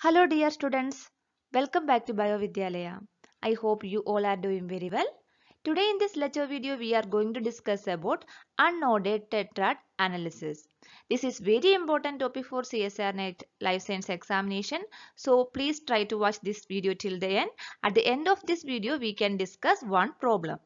Hello dear students, welcome back to BioVidyalaya. I hope you all are doing very well. Today in this lecture video we are going to discuss about unordered tetrad analysis. This is very important topic for CSR NET Life Science examination. So please try to watch this video till the end. At the end of this video we can discuss one problem.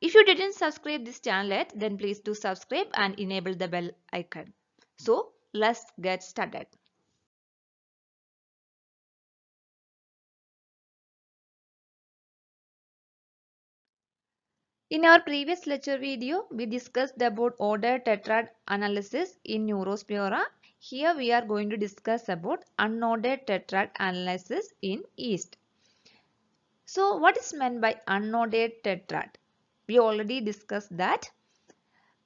If you didn't subscribe this channel yet then please do subscribe and enable the bell icon. So let's get started. In our previous lecture video, we discussed about ordered tetrad analysis in Neurospora. Here we are going to discuss about unordered tetrad analysis in yeast. So what is meant by unordered tetrad? We already discussed that.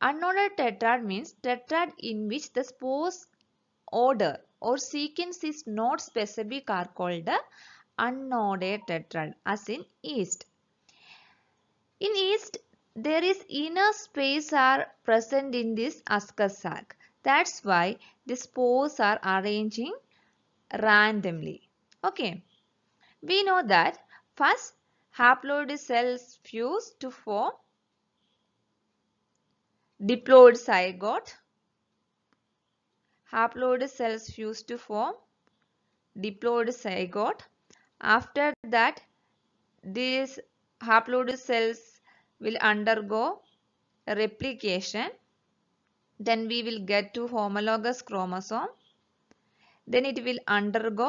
Unordered tetrad means tetrad in which the spores order or sequence is not specific are called the unordered tetrad as in yeast. In east, there is inner space are present in this Asker sac. That's why the spores are arranging randomly. Okay. We know that first haploid cells fuse to form diploid zygote. Haploid cells fuse to form diploid zygote. After that, these haploid cells will undergo replication. Then we will get to homologous chromosome. Then it will undergo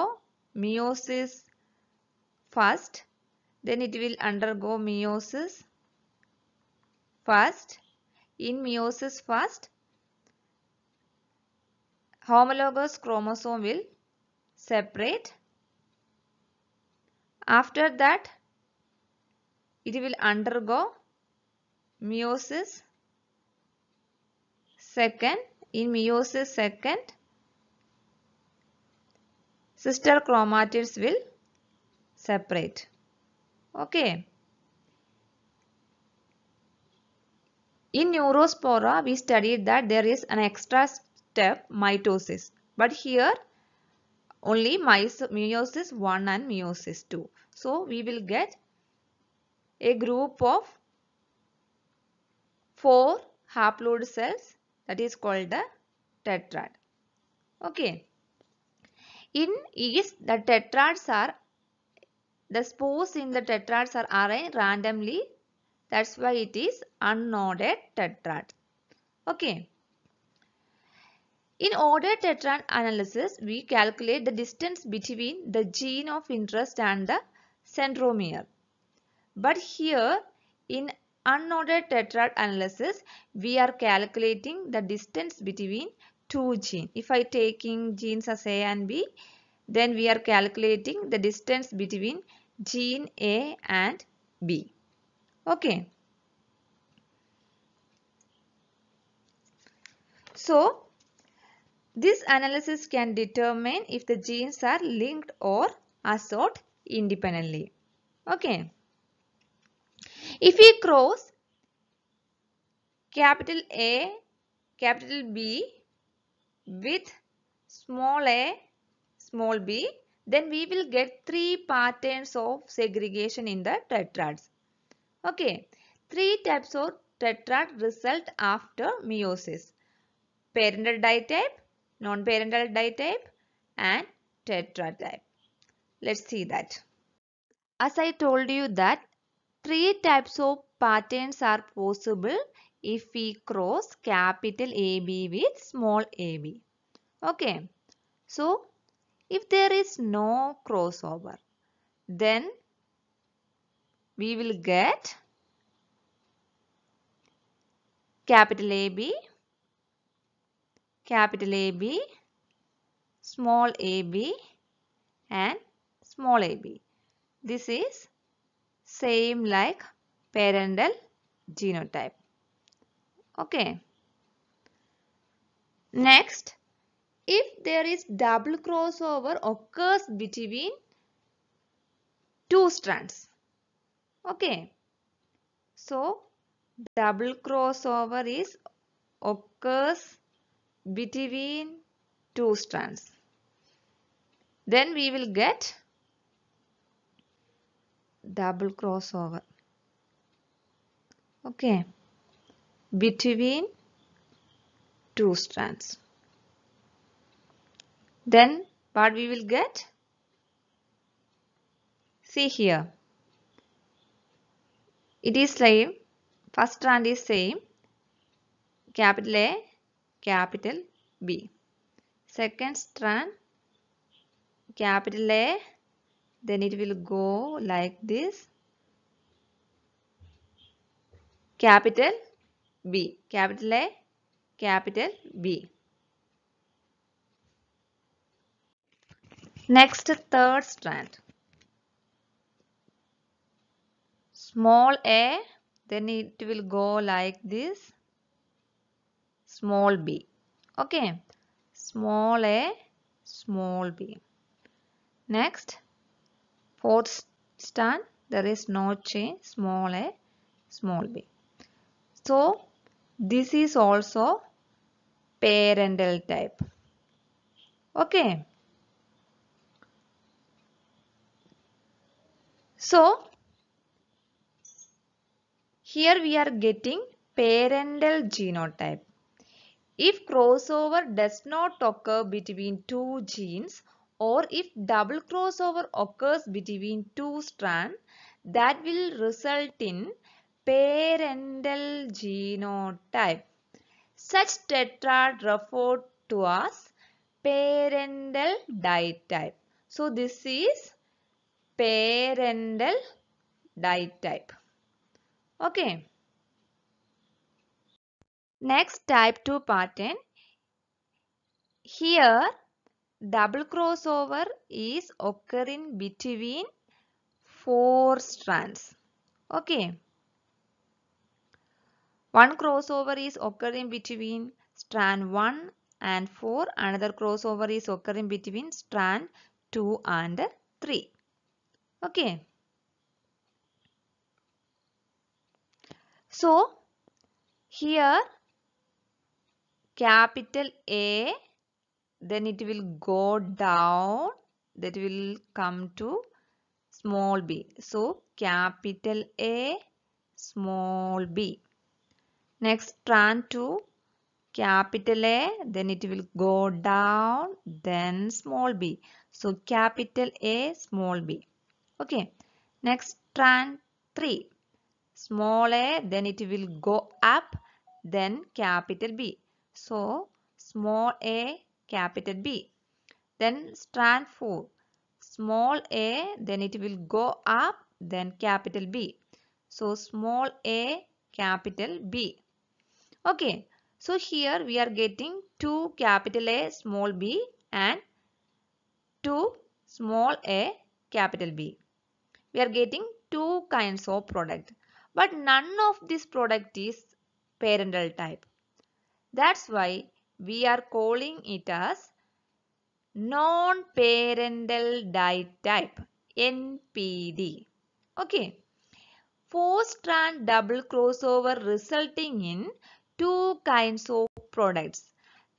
meiosis first. Then it will undergo meiosis first. In meiosis first, homologous chromosome will separate. After that, it will undergo meiosis second in meiosis second sister chromatids will separate okay in neurospora we studied that there is an extra step mitosis but here only meiosis 1 and meiosis 2 so we will get a group of four haploid cells that is called the tetrad. Okay. In yeast, the tetrads are, the spores in the tetrads are arranged randomly. That's why it is unordered tetrad. Okay. In ordered tetrad analysis, we calculate the distance between the gene of interest and the centromere. But here, in unordered tetrad analysis, we are calculating the distance between two genes. If I taking genes as A and B, then we are calculating the distance between gene A and B. Okay. So, this analysis can determine if the genes are linked or assort independently. Okay. If we cross capital A, capital B with small a, small b, then we will get three patterns of segregation in the tetrads. Okay, three types of tetrad result after meiosis. Parental dietype, non-parental dietype and tetrad type. Let's see that. As I told you that Three types of patterns are possible if we cross capital AB with small ab. Okay. So, if there is no crossover, then we will get capital AB, capital AB, small ab and small ab. This is same like parental genotype. Okay. Next, if there is double crossover occurs between two strands. Okay. So, double crossover is occurs between two strands. Then we will get double crossover okay between two strands then what we will get see here it is same first strand is same capital A capital B second strand capital A then it will go like this capital B capital A capital B next third strand small a then it will go like this small b okay small a small b next fourth stand there is no change small a small b. So this is also parental type. Okay. So here we are getting parental genotype. If crossover does not occur between two genes or if double crossover occurs between two strands that will result in parental genotype. Such tetrad referred to as parental ditype. So this is parental ditype. Okay. Next type 2 pattern. Here double crossover is occurring between four strands. Okay. One crossover is occurring between strand 1 and 4. Another crossover is occurring between strand 2 and 3. Okay. So, here capital A then it will go down that will come to small b. So capital A small b. Next tran to capital A then it will go down then small b. So capital A small b. Okay. Next tran 3 small a then it will go up then capital B. So small a capital B. Then strand 4, small a, then it will go up, then capital B. So small a, capital B. Okay, so here we are getting 2 capital A, small b and 2 small a, capital B. We are getting two kinds of product. But none of this product is parental type. That's why we are calling it as non-parental dye type NPD. Okay. Four strand double crossover resulting in two kinds of products.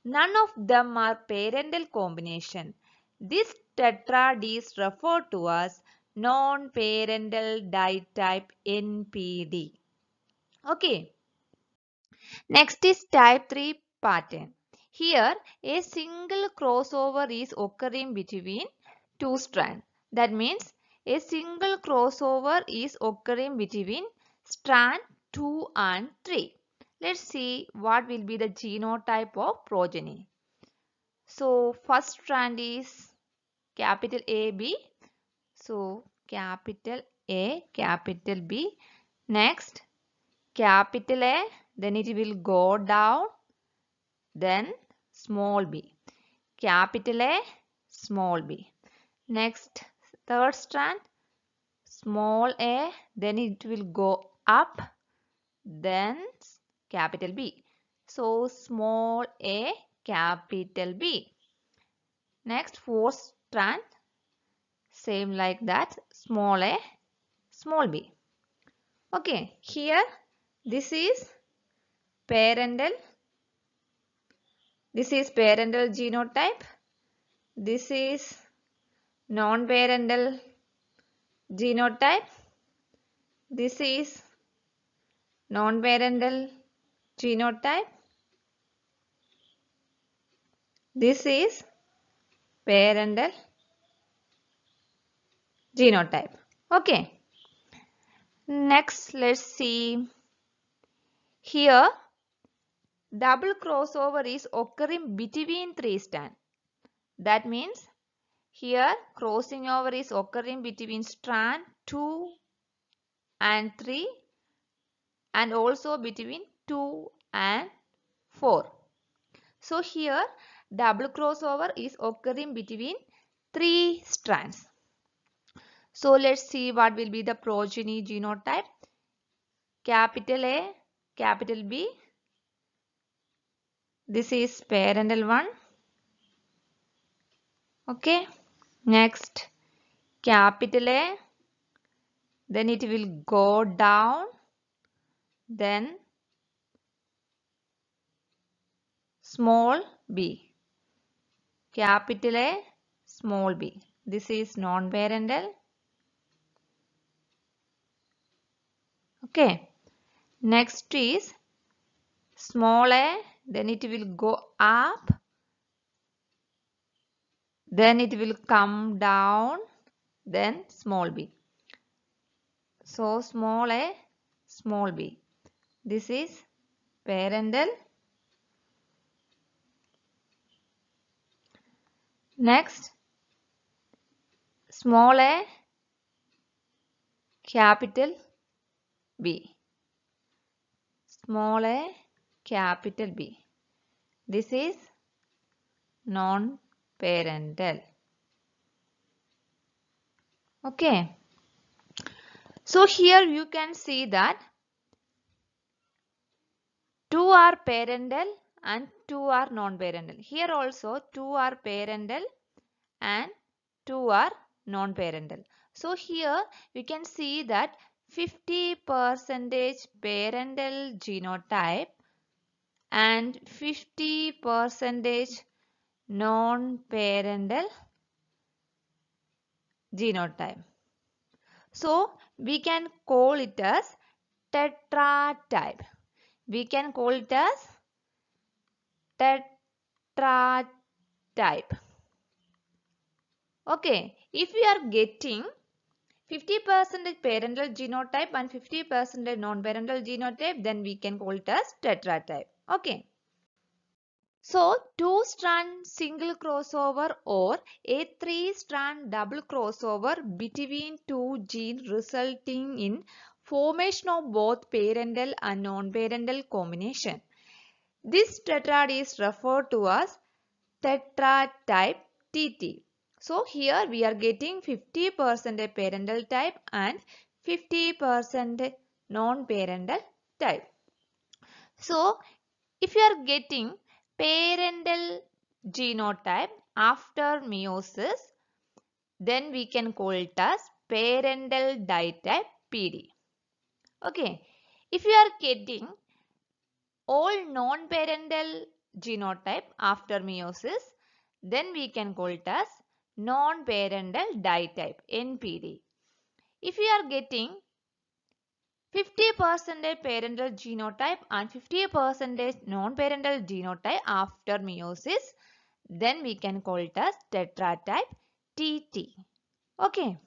None of them are parental combination. This tetrad is referred to as non-parental dye type NPD. Okay. Next is type 3 pattern. Here a single crossover is occurring between two strands. That means a single crossover is occurring between strand 2 and 3. Let's see what will be the genotype of progeny. So first strand is capital A B. So capital A, capital B. Next capital A then it will go down then small b. Capital A, small b. Next, third strand, small a, then it will go up, then capital B. So, small a, capital B. Next, fourth strand, same like that, small a, small b. Okay, here this is parental this is parental genotype. This is non-parental genotype. This is non-parental genotype. This is parental genotype. Okay. Next, let's see here double crossover is occurring between three strands. That means here crossing over is occurring between strand 2 and 3 and also between 2 and 4. So here double crossover is occurring between three strands. So let's see what will be the progeny genotype. Capital A, capital B, this is parental one. Okay. Next, capital A. Then it will go down. Then small b. Capital A, small b. This is non-parental. Okay. Next is small a then it will go up then it will come down then small b so small a small b this is parental next small a capital b small a capital B. This is non-parental. Okay. So here you can see that two are parental and two are non-parental. Here also two are parental and two are non-parental. So here we can see that 50 percentage parental genotype and 50 percentage non-parental genotype. So we can call it as tetra type. We can call it as tetra type. Okay, if we are getting 50% parental genotype and 50% non-parental genotype, then we can call it as tetratype. Okay. So, 2 strand single crossover or a 3 strand double crossover between two genes resulting in formation of both parental and non-parental combination. This tetrad is referred to as tetratype TT. So here we are getting 50% parental type and 50% non-parental type. So if you are getting parental genotype after meiosis, then we can call it as parental di-type PD. Okay. If you are getting all non-parental genotype after meiosis, then we can call it as non-parental dye type NPD. If you are getting 50% parental genotype and 50% non-parental genotype after meiosis, then we can call it as tetratype TT. Okay.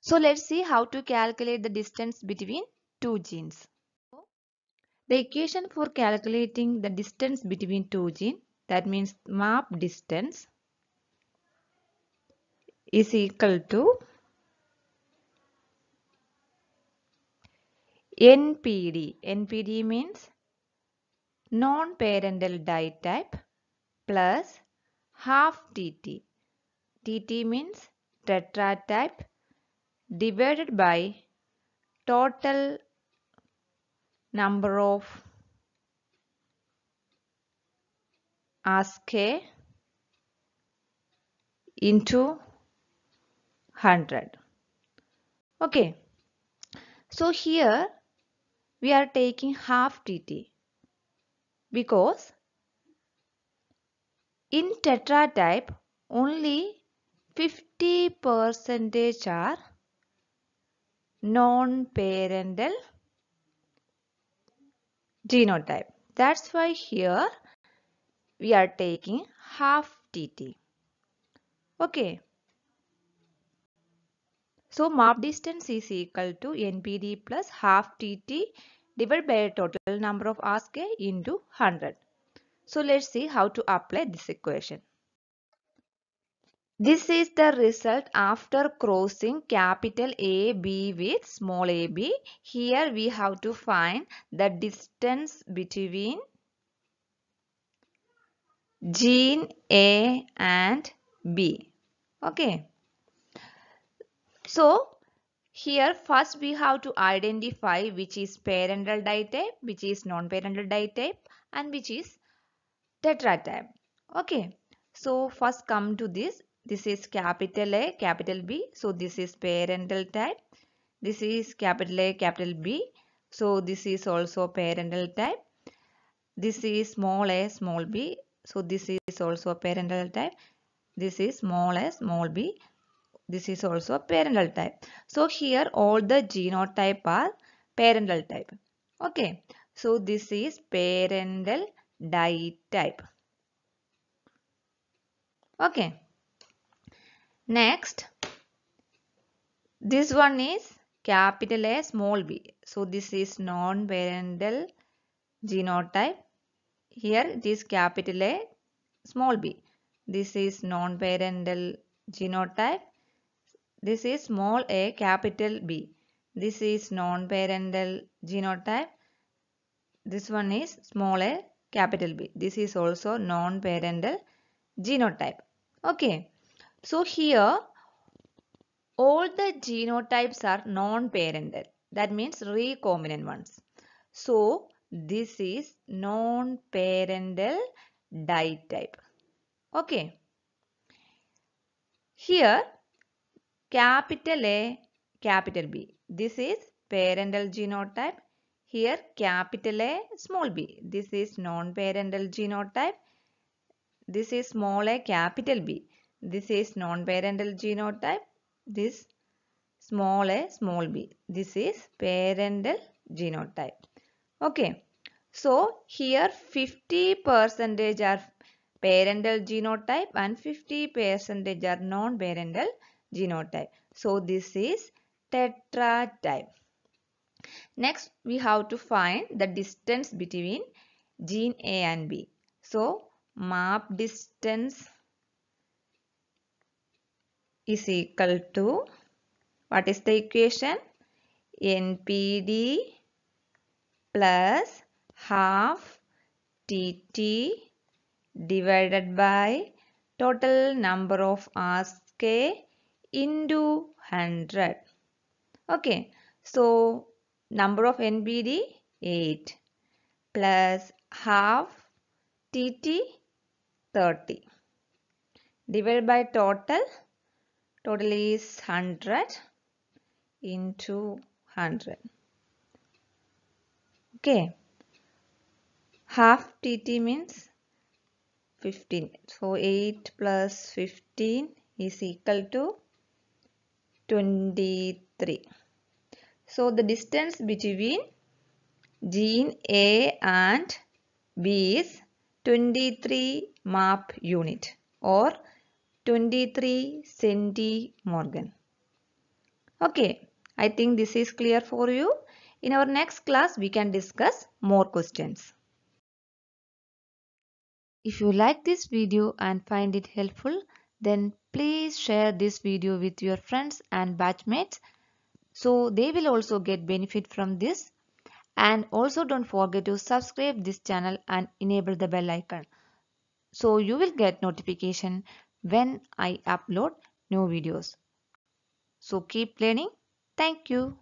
So let's see how to calculate the distance between two genes. The equation for calculating the distance between two genes that means map distance is equal to NPD. NPD means non-parental dye type plus half TT. TT means tetra type divided by total number of ask into 100 okay so here we are taking half tt because in tetra type only 50 percentage are non-parental genotype that's why here we are taking half tt okay so map distance is equal to NPD plus half TT divided by total number of hours into 100. So let's see how to apply this equation. This is the result after crossing capital AB with small ab. Here we have to find the distance between gene A and B. Okay. So here first we have to identify which is parental dye type, which is non-parental dye type and which is tetra type. Okay. So first come to this. This is capital A, capital B. So this is parental type. This is capital A, capital B. So this is also parental type. This is small a, small b. So this is also parental type. This is small a, small b. This is also a parental type. So here all the genotype are parental type. Okay. So this is parental type. Okay. Next, this one is capital A small b. So this is non-parental genotype. Here this capital A small b. This is non-parental genotype. This is small a capital B. This is non-parental genotype. This one is small a capital B. This is also non-parental genotype. Okay. So here all the genotypes are non-parental. That means recombinant ones. So this is non-parental dye type. Okay. Here capital A, capital B. This is parental genotype. Here capital A, small b. This is non-parental genotype. This is small a, capital B. This is non-parental genotype. This small a, small b. This is parental genotype. Okay. So here 50 percentage are parental genotype and 50 percentage are non-parental genotype. So this is tetratype. Next we have to find the distance between gene A and B. So map distance is equal to what is the equation? NPD plus half TT divided by total number of RK into 100. Okay, so number of NBD 8 plus half TT 30 divided by total total is 100 into 100 okay half tt means 15 so 8 plus 15 is equal to 23. So the distance between gene A and B is 23 MAP unit or 23 centimorgan. Okay, I think this is clear for you. In our next class, we can discuss more questions. If you like this video and find it helpful, then please share this video with your friends and batchmates so they will also get benefit from this and also don't forget to subscribe this channel and enable the bell icon so you will get notification when I upload new videos. So keep learning. Thank you.